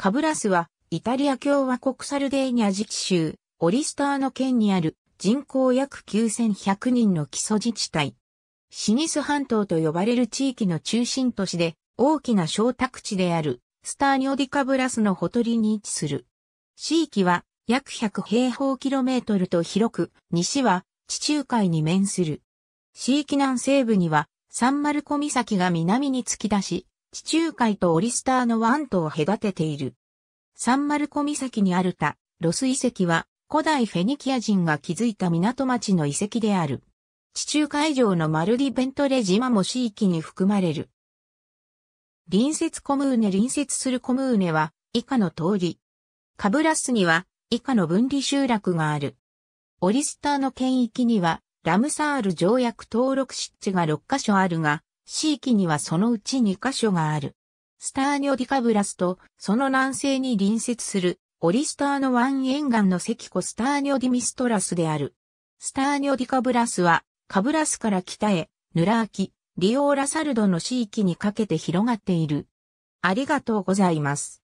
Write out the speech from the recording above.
カブラスは、イタリア共和国サルデーニャ自治州、オリスターの県にある人口約9100人の基礎自治体。シニス半島と呼ばれる地域の中心都市で、大きな小宅地である、スターニオディカブラスのほとりに位置する。地域は約100平方キロメートルと広く、西は地中海に面する。地域南西部にはサンマルコ岬が南に突き出し、地中海とオリスターの湾トを隔てている。サンマルコ岬にあるた、ロス遺跡は、古代フェニキア人が築いた港町の遺跡である。地中海上のマルディベントレ島も地域に含まれる。隣接コムーネ隣接するコムーネは、以下の通り。カブラスには、以下の分離集落がある。オリスターの県域には、ラムサール条約登録湿地が6カ所あるが、地域にはそのうち2カ所がある。スターニョディカブラスとその南西に隣接するオリスターの湾沿岸の石湖スターニョディミストラスである。スターニョディカブラスはカブラスから北へヌラーキ、リオーラサルドの地域にかけて広がっている。ありがとうございます。